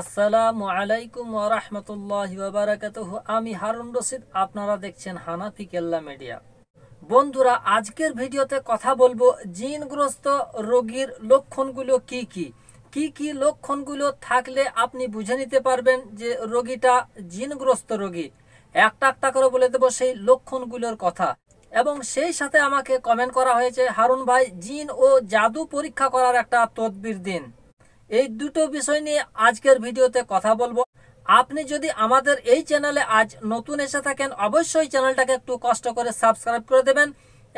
আসসালামু আলাইকুম ওরহমতুল্লাহ বারাকাতহ আমি হারুন রশিদ আপনারা দেখছেন হানাফি কেল্লা মিডিয়া বন্ধুরা আজকের ভিডিওতে কথা বলবো জিনগ্রস্ত রোগীর লক্ষণগুলো কি কি কি কি লক্ষণগুলো থাকলে আপনি বুঝে নিতে পারবেন যে রোগীটা জিনগ্রস্ত রোগী একটা একটা করে বলে দেবো সেই লক্ষণগুলোর কথা এবং সেই সাথে আমাকে কমেন্ট করা হয়েছে হারুন ভাই জিন ও জাদু পরীক্ষা করার একটা তদবির দিন এই দুটো বিষয় নিয়ে আজকের ভিডিওতে কথা বলবো আপনি যদি আমাদের এই চ্যানেলে আজ নতুন এসে থাকেন অবশ্যই চ্যানেলটাকে একটু কষ্ট করে সাবস্ক্রাইব করে দেবেন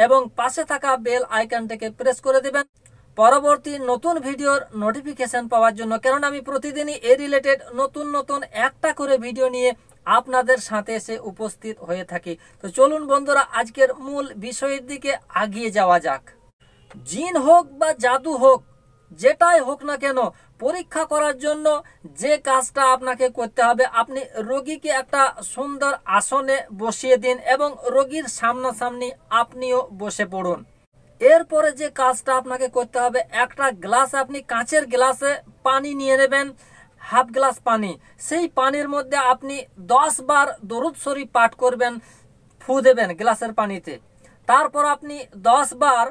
এবং পাশে থাকা বেল আইকনটাকে প্রেস করে দেবেন পরবর্তী নতুন ভিডিওর নোটিফিকেশন পাওয়ার জন্য কারণ আমি প্রতিদিনই এ রিলেটেড নতুন নতুন একটা করে ভিডিও নিয়ে আপনাদের সাথে এসে উপস্থিত হয়ে থাকি তো চলুন বন্ধুরা আজকের মূল বিষয়ের দিকে আগিয়ে যাওয়া যাক জিন হোক বা জাদু হোক যেটাই হোক না কেন পরীক্ষা করার জন্য যে কাজটা আপনাকে করতে হবে আপনি রোগীকে একটা সুন্দর আসনে বসিয়ে দিন এবং রোগীর সামনাসামনি আপনিও বসে পড়ুন এরপরে যে কাজটা আপনাকে করতে হবে একটা গ্লাস আপনি কাঁচের গ্লাসে পানি নিয়ে নেবেন হাফ গ্লাস পানি সেই পানির মধ্যে আপনি দশ বার দরুদ শরীফ পাঠ করবেন ফু দেবেন গ্লাসের পানিতে তারপর আপনি দশ বার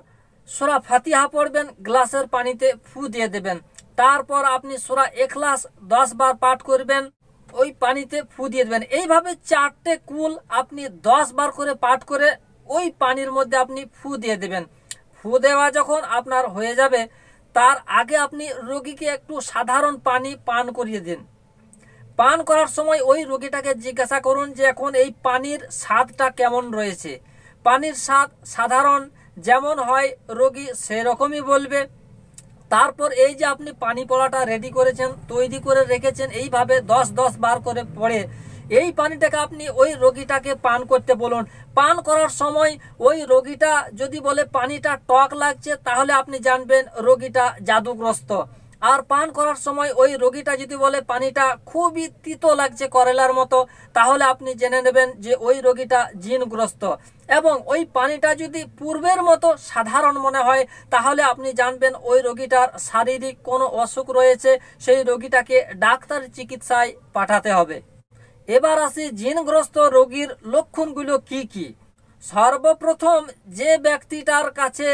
সোরা ফাতিহা পড়বেন গ্লাসের পানিতে ফু দিয়ে দেবেন তারপর আপনি সোরা এখলাস দশ বার পাঠ করবেন ওই পানিতে ফু দিয়ে দেবেন এইভাবে চারটে কুল আপনি দশ বার করে পাঠ করে ওই পানির মধ্যে আপনি ফু দিয়ে দেবেন ফু দেওয়া যখন আপনার হয়ে যাবে তার আগে আপনি রোগীকে একটু সাধারণ পানি পান করিয়ে দিন পান করার সময় ওই রোগীটাকে জিজ্ঞাসা করুন যে এখন এই পানির স্বাদটা কেমন রয়েছে পানির স্বাদ সাধারণ যেমন হয় রোগী সেরকমই বলবে তারপর এই যে আপনি পানি পড়াটা রেডি করেছেন তৈরি করে রেখেছেন এইভাবে দশ দশ বার করে পড়ে এই পানিটাকে আপনি ওই রোগীটাকে পান করতে বলুন পান করার সময় ওই রোগীটা যদি বলে পানিটা টক লাগছে তাহলে আপনি জানবেন রোগীটা জাদুগ্রস্ত আর পান করার সময় ওই রোগীটা যদি বলে পানিটা খুবই তিত লাগছে করেলার মতো তাহলে আপনি জেনে নেবেন যে ওই রোগীটা জিনগ্রস্ত এবং ওই পানিটা যদি পূর্বের মতো সাধারণ মনে হয় তাহলে আপনি জানবেন ওই রোগীটার শারীরিক কোনো অসুখ রয়েছে সেই রোগীটাকে ডাক্তার চিকিৎসায় পাঠাতে হবে এবার আসি জিনগ্রস্ত রোগীর লক্ষণগুলো কি কি সর্বপ্রথম যে ব্যক্তিটার কাছে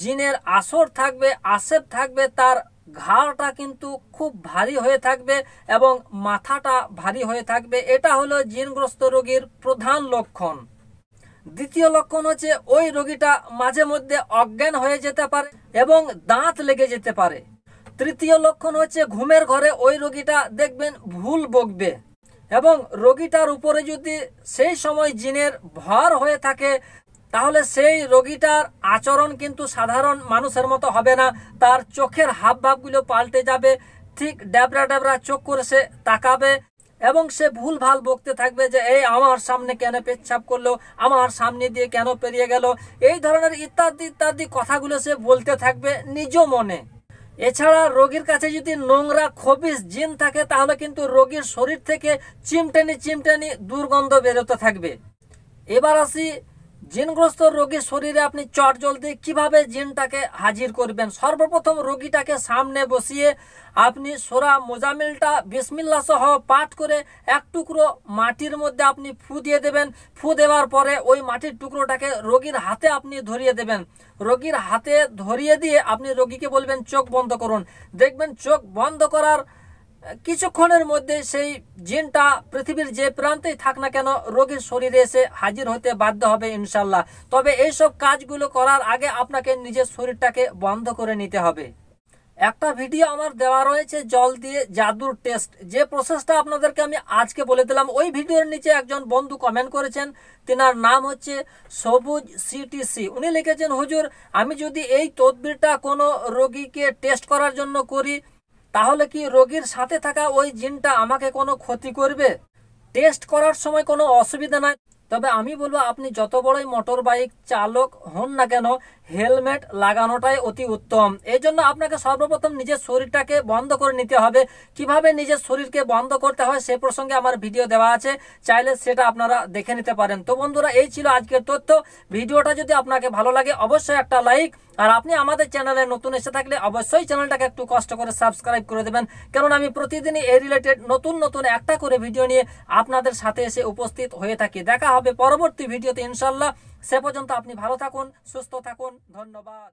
জিনের আসর থাকবে আসেপ থাকবে তার ঘাড়টা কিন্তু খুব ভারী হয়ে থাকবে এবং মাথাটা ভারী হয়ে থাকবে এটা হলো জিনগ্রস্ত রোগীর প্রধান লক্ষণ দ্বিতীয় লক্ষণ হচ্ছে ওই রোগীটা মাঝে মধ্যে অজ্ঞান হয়ে যেতে পারে এবং দাঁত লেগে যেতে পারে তৃতীয় লক্ষণ হচ্ছে ঘুমের ঘরে ওই রোগীটা দেখবেন ভুল বকবে এবং রোগীটার উপরে যদি সেই সময় জিনের ভর হয়ে থাকে তাহলে সেই রোগীটার আচরণ কিন্তু সাধারণ মানুষের মতো হবে না তার চোখের হাবভাবগুলো পাল্টে যাবে ঠিক ড্যাবরা ড্যাবরা চোখ করে সে তাকাবে এবং সে ভুল ভাল বকতে থাকবে যে এই আমার সামনে কেন পেচ্ছাপ করলো আমার সামনে দিয়ে কেন পেরিয়ে গেল এই ধরনের ইত্যাদি ইত্যাদি কথাগুলো সে বলতে থাকবে নিজ মনে এছাড়া রোগীর কাছে যদি নোংরা খবিস জিন থাকে তাহলে কিন্তু রোগীর শরীর থেকে চিমটানি চিমটানি দুর্গন্ধ বেরোতে থাকবে এবার আসি জিনগ্রস্ত রোগীর শরীরে আপনি চট জলদি কীভাবে জিনটাকে হাজির করবেন সর্বপ্রথম রোগীটাকে সামনে বসিয়ে আপনি সোরা মোজামিলটা বিসমিল্লা সহ পাঠ করে এক টুকরো মাটির মধ্যে আপনি ফু দিয়ে দেবেন ফু দেওয়ার পরে ওই মাটির টুকরোটাকে রোগীর হাতে আপনি ধরিয়ে দেবেন রোগীর হাতে ধরিয়ে দিয়ে আপনি রোগীকে বলবেন চোখ বন্ধ করুন দেখবেন চোখ বন্ধ করার কিছুক্ষণের মধ্যে সেই জিনটা পৃথিবীর যে প্রান্তেই থাক না কেন রোগীর শরীরে এসে হাজির হতে বাধ্য হবে ইনশাল্লাহ তবে এইসব কাজগুলো করার আগে আপনাকে নিজের শরীরটাকে বন্ধ করে নিতে হবে একটা ভিডিও আমার দেওয়া রয়েছে জল দিয়ে জাদুর টেস্ট যে প্রসেসটা আপনাদেরকে আমি আজকে বলে দিলাম ওই ভিডিওর নিচে একজন বন্ধু কমেন্ট করেছেন তেনার নাম হচ্ছে সবুজ সিটিসি উনি লিখেছেন হুজুর আমি যদি এই তদবিরটা কোনো রোগীকে টেস্ট করার জন্য করি তাহলে কি রোগীর সাথে থাকা ওই জিনটা আমাকে কোনো ক্ষতি করবে টেস্ট করার সময় কোনো অসুবিধা নাই তবে আমি বলবো আপনি যত বড়ই মোটর বাইক চালক হন না কেন হেলমেট লাগানোটাই অতি উত্তম এই জন্য আপনাকে সর্বপ্রথম নিজের শরীরটাকে বন্ধ করে নিতে হবে কিভাবে নিজের শরীরকে বন্ধ করতে হয় সে প্রসঙ্গে আমার ভিডিও দেওয়া আছে চাইলে সেটা আপনারা দেখে নিতে পারেন তো বন্ধুরা এই ছিল আজকের তথ্য ভিডিওটা যদি আপনাকে ভালো লাগে অবশ্যই একটা লাইক আর আপনি আমাদের চ্যানেলে নতুন এসে থাকলে অবশ্যই চ্যানেলটাকে একটু কষ্ট করে সাবস্ক্রাইব করে দেবেন কেননা আমি প্রতিদিনই এই রিলেটেড নতুন নতুন একটা করে ভিডিও নিয়ে আপনাদের সাথে এসে উপস্থিত হয়ে থাকি দেখা হবে হবে পরবর্তী ভিডিওতে ইনশাল্লাহ সে পর্যন্ত আপনি ভালো থাকুন সুস্থ থাকুন ধন্যবাদ